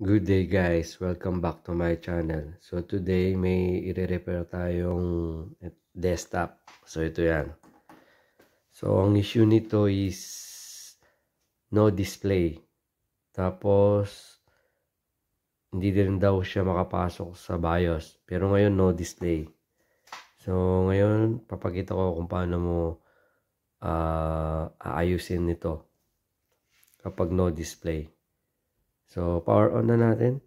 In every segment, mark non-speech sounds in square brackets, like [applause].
Good day guys, welcome back to my channel. So today may i-repair tayong desktop. So ito yan. So ang issue nito is no display. Tapos hindi din daw siya makapasok sa BIOS. Pero ngayon no display. So ngayon papakita ko kung paano mo uh, aayusin nito kapag no display. So, power on na natin.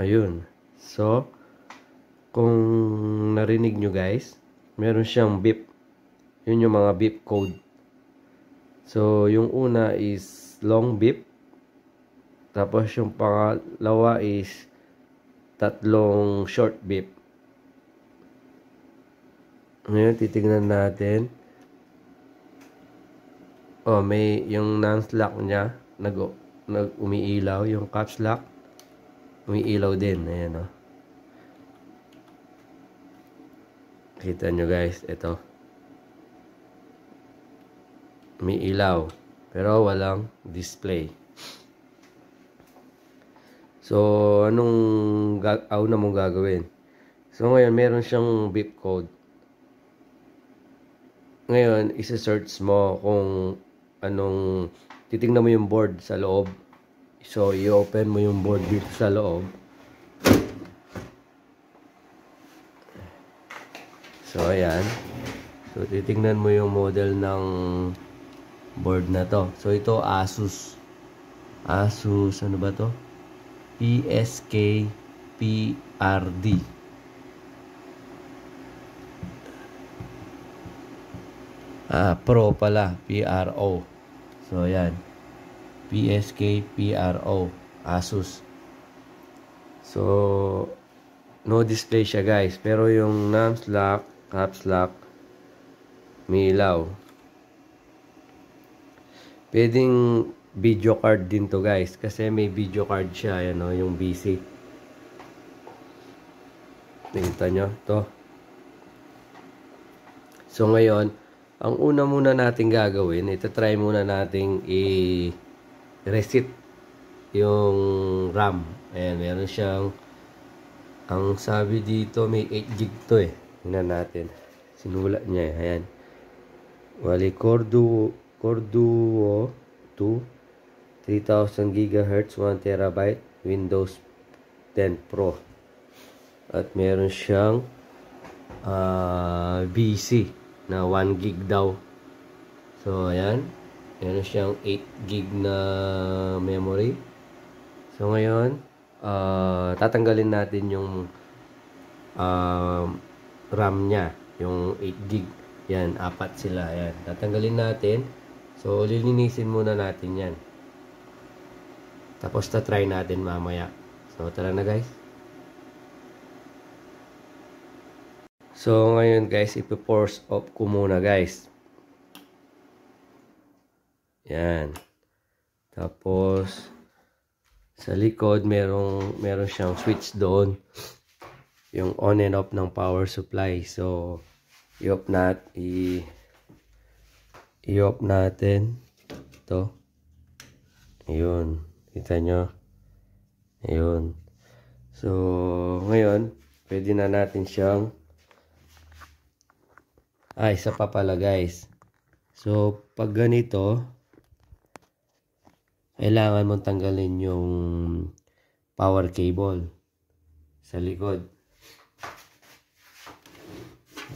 Ayun. So, kung narinig nyo guys, meron siyang beep. Yun yung mga beep code. So, yung una is long beep. Tapos yung pangalawa is tatlong short beep. Ngayon, titingnan natin. Oh, may yung non lock niya, nag, nag umiilaw. Yung caps lock, umiilaw din. Ayan, oh. Kita nyo guys, ito. Umiilaw. Pero walang display. So, anong una mong gagawin? So, ngayon, meron siyang beep code. Ngayon, isa-search mo kung anong, titingnan mo yung board sa loob. So, i-open mo yung board dito sa loob. So, ayan. So, titingnan mo yung model ng board na to. So, ito Asus. Asus, ano ba to? PSK e Ah, pro pala, PRO. So, ayan. PSKPRO, Asus. So, no display siya guys. Pero yung NAMS lock, caps lock, may ilaw. Pwedeng video card din to guys kasi may video card siya yan o yung BC nakita nyo to so ngayon ang una muna nating gagawin ito try muna nating i reset yung RAM ayan meron siyang ang sabi dito may 8 gb to eh na natin sinulat niya eh ayan wali Corduo Corduo 2 3000 GHz 1 TB Windows 10 Pro at meron siyang uh, ah, BC na 1 gig daw so ayan meron siyang 8 gig na memory so ngayon uh, tatanggalin natin yung uh, RAM nya yung 8 gig yan apat sila yan tatanggalin natin so lilinisin muna natin yan tapos ta try natin mamaya. So tara na guys. So ngayon guys, ipo-force off ko muna guys. Yan. Tapos sa likod merong meron siyang switch doon. Yung on and off ng power supply. So i-off nat i i-off natin to. 'Yun. Kita nyo? Ayun. So, ngayon, pwede na natin siyang ah, isa pa pala guys. So, pag ganito, kailangan mong tanggalin yung power cable sa likod.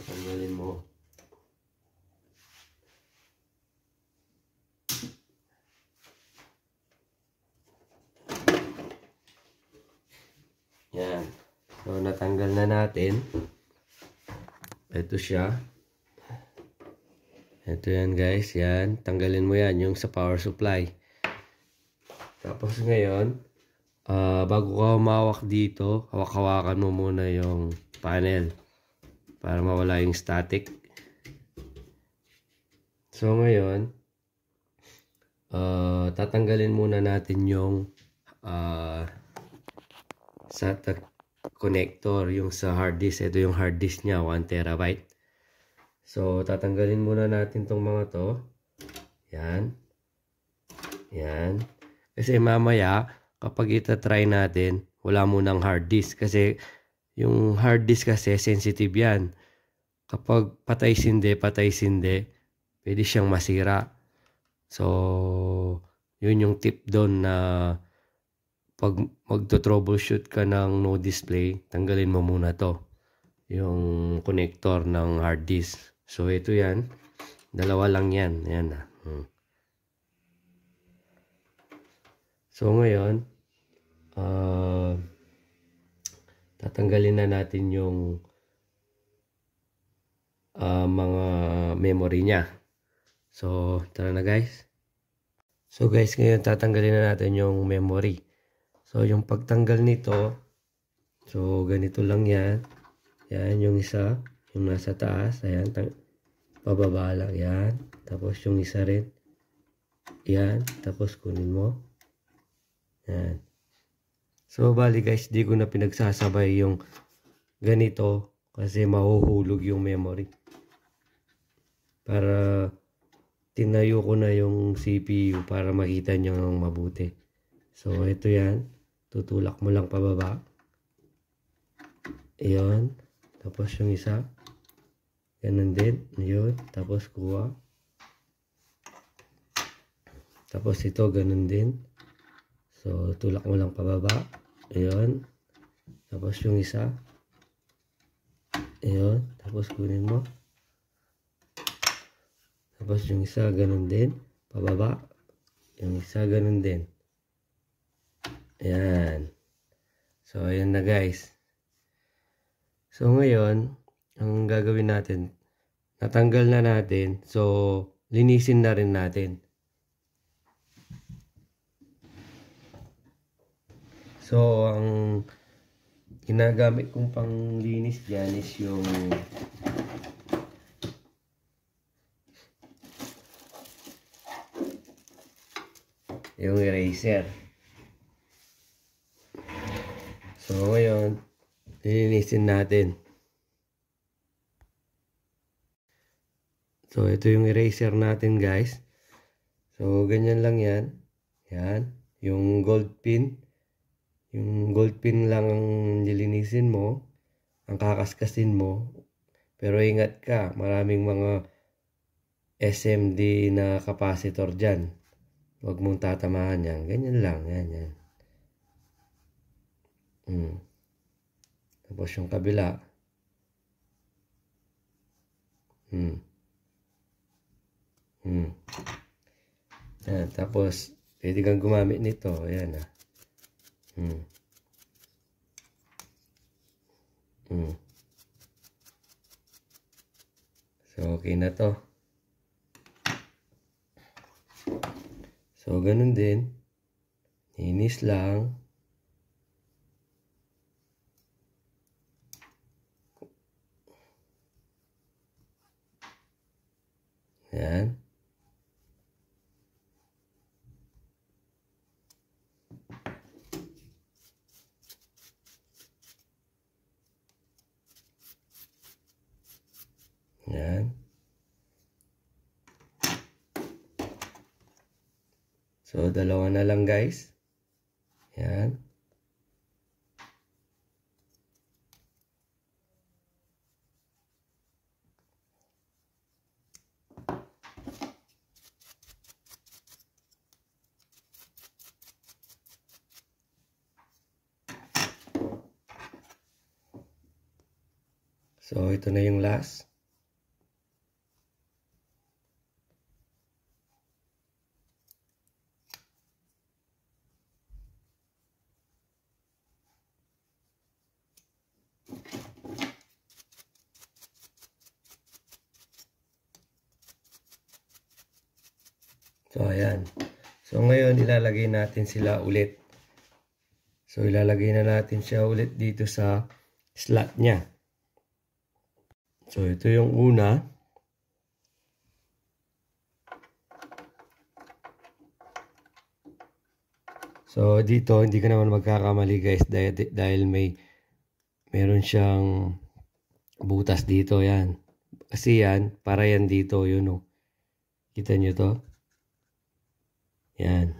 Tanggalin mo. Tatanggal na natin. Ito siya. Ito yan guys. Yan. Tanggalin mo yan. Yung sa power supply. Tapos ngayon, uh, bago ka humawak dito, hawak-hawakan mo muna yung panel. Para mawala yung static. So ngayon, uh, tatanggalin muna natin yung uh, sa connector yung sa hard disk. Ito yung hard disk niya, 1 terabyte. So, tatanggalin muna natin tong mga to. Yan. Yan. Kasi mamaya, kapag try natin, wala munang hard disk. Kasi, yung hard disk kasi, sensitive yan. Kapag patay sindi, patay sindi, pwede siyang masira. So, yun yung tip doon na pag magto-troubleshoot ka ng no display, tanggalin mo muna to. Yung connector ng hard disk. So, ito yan. Dalawa lang yan. Ayan na. Hmm. So, ngayon, uh, tatanggalin na natin yung uh, mga memory niya. So, tara na guys. So guys, ngayon tatanggalin na natin yung memory. So, yung pagtanggal nito, so, ganito lang yan. Yan, yung isa, yung nasa taas, ayan, pababa lang, yan. Tapos, yung isa rin, yan. Tapos, kunin mo. Yan. So, bali guys, di ko na pinagsasabay yung ganito kasi mahuhulog yung memory. Para tinayo ko na yung CPU para makita nyo ng mabuti. So, ito yan tutulak mo lang pababa Ayan. tapos yung isa ganun din yun tapos kuha tapos ito ganun din so tulak mo lang pababa Ayan. tapos yung isa Ayan. tapos kunin mo tapos yung isa ganun din pababa yung isa ganun din Ayan. So, ayan na guys. So, ngayon, ang gagawin natin, natanggal na natin. So, linisin na rin natin. So, ang ginagamit kong panglinis dyan is yung yung eraser. So ngayon, lilinisin natin. So ito yung eraser natin guys. So ganyan lang yan. Yan. Yung gold pin. Yung gold pin lang ang lilinisin mo. Ang kakaskasin mo. Pero ingat ka, maraming mga SMD na capacitor dyan. Huwag mong tatamaan yan. Ganyan lang, yan, yan. Mm. Tapos yung kabila. Mm. Mm. Yan, tapos pwede kang gumamit nito. Ayan ah. Mm. Mm. So, okay na to. So, ganun din. Inis lang. Ayan. Ayan. So, dalawa na lang guys. Ayan. Ito na yung last. So, ayan. So, ngayon, ilalagay natin sila ulit. So, ilalagay na natin siya ulit dito sa slot niya. So, ito yung una. So, dito, hindi ka naman magkakamali guys dahil, dahil may meron siyang butas dito yan. Kasi yan, para yan dito, yun o. Oh. Kita nyo to? Yan.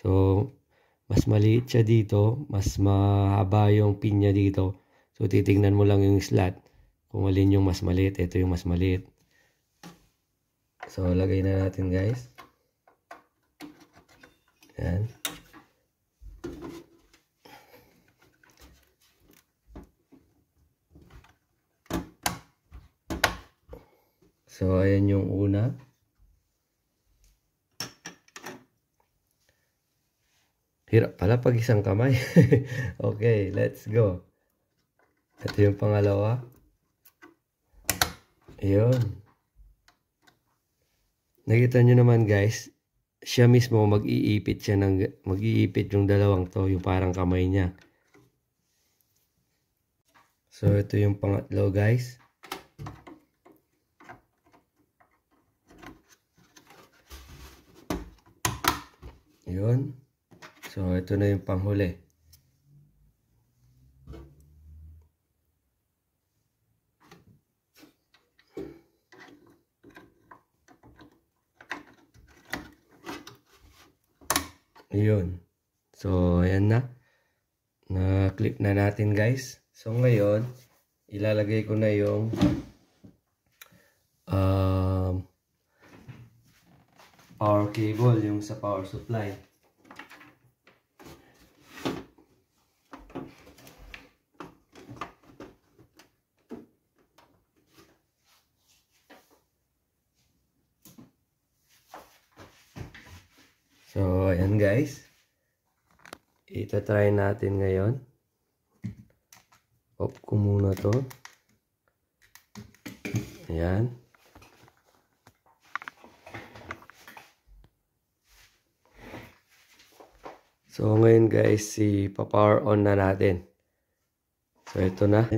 So, mas maliit siya dito, mas mahaba yung pinya dito. So, titingnan mo lang yung slot kung alin yung mas maliit. Ito yung mas maliit. So, lagay na natin guys. Yan. So, ayan yung una. Hirap pala pag isang kamay. [laughs] okay, let's go. Ito yung pangalawa. Ayun. Nakita nyo naman guys, siya mismo mag-iipit siya ng mag-iipit yung dalawang to, yung parang kamay niya. So ito yung pangatlo guys. Ayun. So ito na yung panghuli. clip na natin guys. So ngayon, ilalagay ko na yung uh, power cable, yung sa power supply. So, ayan guys. Ito try natin ngayon ko muna to. Ayan. So, ngayon guys, si power on na natin. So, ito na.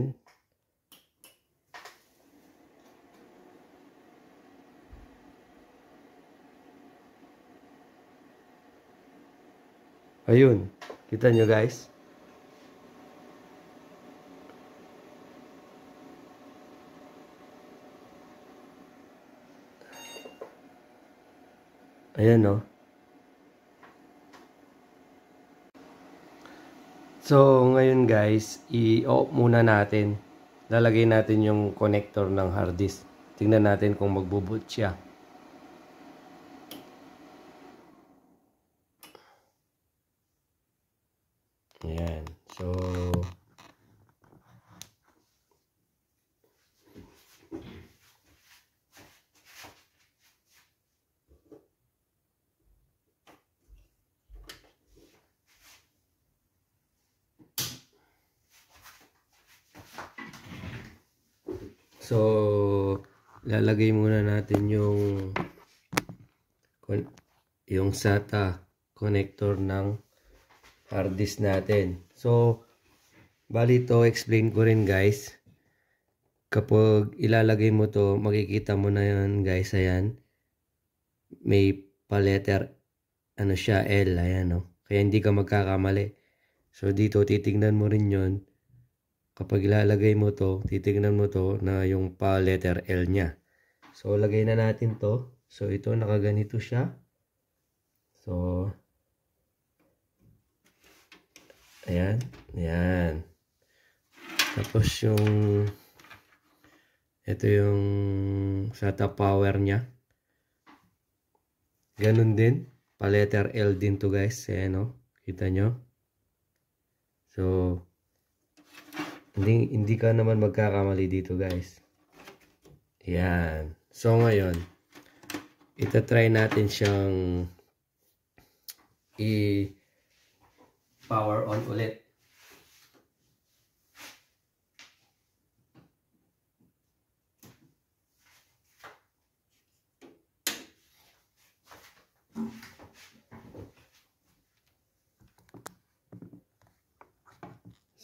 Ayun. Kita nyo guys. Ayan, no? So, ngayon guys, i-off muna natin. Lalagay natin yung connector ng hard disk. Tingnan natin kung magbo-boot siya. So, lalagay muna natin yung yung SATA connector ng hard disk natin. So, bali to explain ko rin guys. Kapag ilalagay mo to, makikita mo na yan guys, ayan. May paletter, ano siya, L, ayan no. Kaya hindi ka magkakamali. So, dito titingnan mo rin yon kapag ilalagay mo to, titignan mo to na yung pa letter L niya. So lagay na natin to. So ito nakaganito siya. So Ayan, ayan. Tapos yung ito yung SATA power niya. Ganun din, pa letter L din to guys, ayan no. Oh. Kita nyo? So hindi, hindi ka naman magkakamali dito guys. Yan. So ngayon, itatry natin siyang i power on ulit.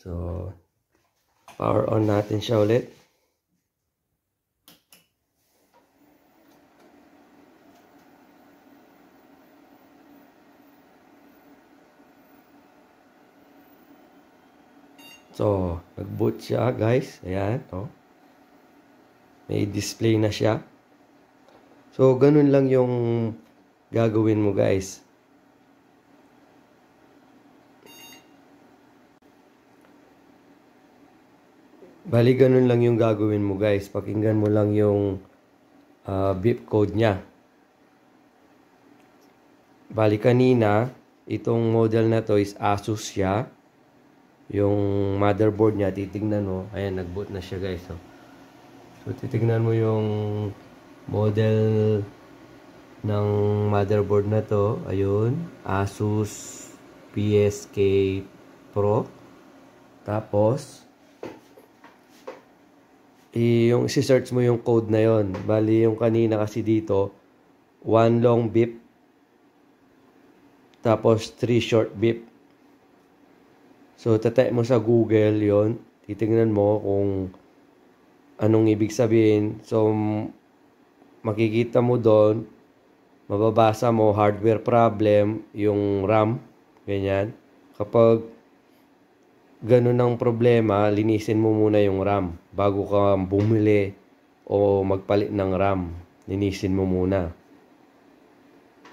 So, Power on natin siya ulit. So, nag-boot siya guys. Ayan, no? Oh. May display na siya. So, ganun lang yung gagawin mo guys. Bali, ganun lang yung gagawin mo guys. Pakinggan mo lang yung uh, beep code niya. Bali, kanina, itong model na to is Asus siya. Yung motherboard niya, titignan mo. Ayan, nagboot na siya guys. So, oh. so titignan mo yung model ng motherboard na to. Ayun, Asus PSK Pro. Tapos, yung isi-search mo yung code na yon. Bali, yung kanina kasi dito, one long beep, tapos three short beep. So, tatype mo sa Google yon titingnan mo kung anong ibig sabihin. So, makikita mo doon, mababasa mo hardware problem, yung RAM, ganyan. Kapag ganun ang problema, linisin mo muna yung RAM bago ka bumili o magpalit ng RAM. Linisin mo muna.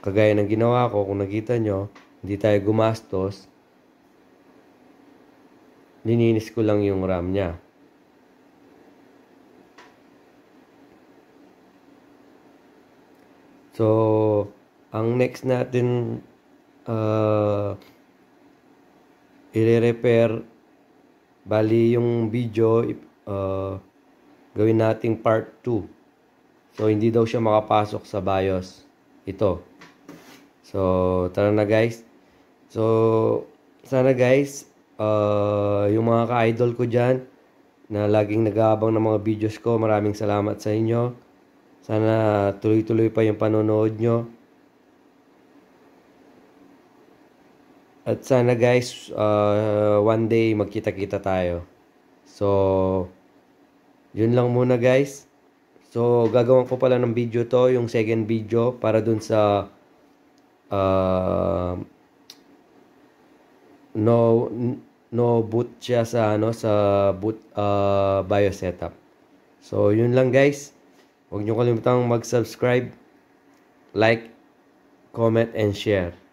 Kagaya ng ginawa ko, kung nakita nyo, hindi tayo gumastos, lininis ko lang yung RAM niya. So, ang next natin uh, i-repair Bali, yung video, uh, gawin nating part 2. So, hindi daw siya makapasok sa BIOS. Ito. So, tara na guys. So, sana guys, uh, yung mga ka-idol ko dyan, na laging nag-aabang ng mga videos ko, maraming salamat sa inyo. Sana tuloy-tuloy pa yung panonood nyo. At sana guys, uh, one day magkita-kita tayo. So, yun lang muna guys. So, gagawin ko pala ng video to, yung second video, para dun sa uh, no no boot siya sa ano sa boot uh, bio setup. So, yun lang guys. Huwag niyo kalimutang mag-subscribe, like, comment and share.